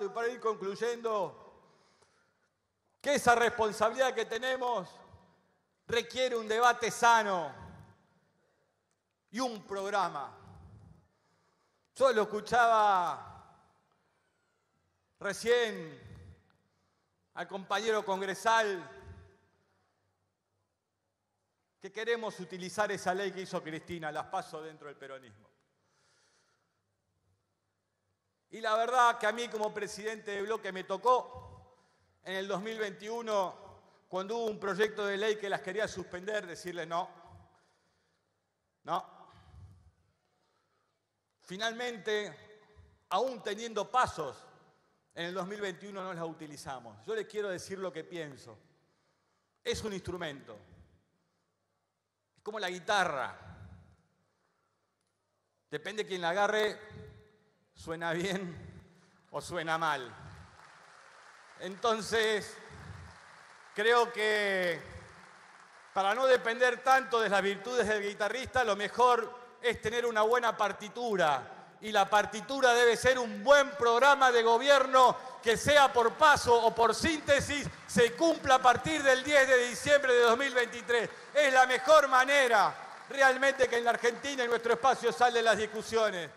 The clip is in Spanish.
y para ir concluyendo que esa responsabilidad que tenemos requiere un debate sano y un programa. Yo lo escuchaba recién al compañero congresal que queremos utilizar esa ley que hizo Cristina, las paso dentro del peronismo. Y la verdad que a mí como presidente de bloque me tocó en el 2021, cuando hubo un proyecto de ley que las quería suspender, decirle no, no. Finalmente, aún teniendo pasos, en el 2021 no las utilizamos. Yo les quiero decir lo que pienso. Es un instrumento. Es como la guitarra. Depende de quién la agarre, ¿Suena bien o suena mal? Entonces, creo que para no depender tanto de las virtudes del guitarrista, lo mejor es tener una buena partitura. Y la partitura debe ser un buen programa de gobierno que sea por paso o por síntesis, se cumpla a partir del 10 de diciembre de 2023. Es la mejor manera realmente que en la Argentina, en nuestro espacio, salen las discusiones.